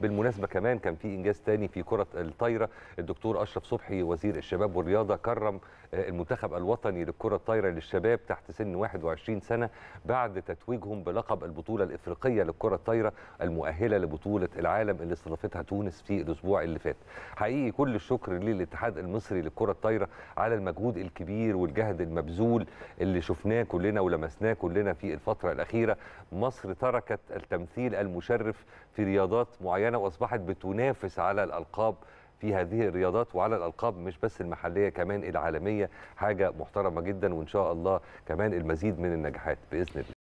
بالمناسبه كمان كان في انجاز تاني في كره الطايره الدكتور اشرف صبحي وزير الشباب والرياضه كرم آه، المنتخب الوطني للكره الطايره للشباب تحت سن 21 سنه بعد تتويجهم بلقب البطوله الافريقيه للكره الطايره المؤهله لبطوله العالم اللي استضافتها تونس في الاسبوع اللي فات حقيقي كل الشكر للاتحاد المصري للكره الطايره على المجهود الكبير والجهد المبذول اللي شفناه كلنا ولمسناه كلنا في الفتره الاخيره مصر تركت التمثيل المشرف في رياضات معينه معينه واصبحت بتنافس على الالقاب في هذه الرياضات وعلى الالقاب مش بس المحليه كمان العالميه حاجه محترمه جدا وان شاء الله كمان المزيد من النجاحات باذن الله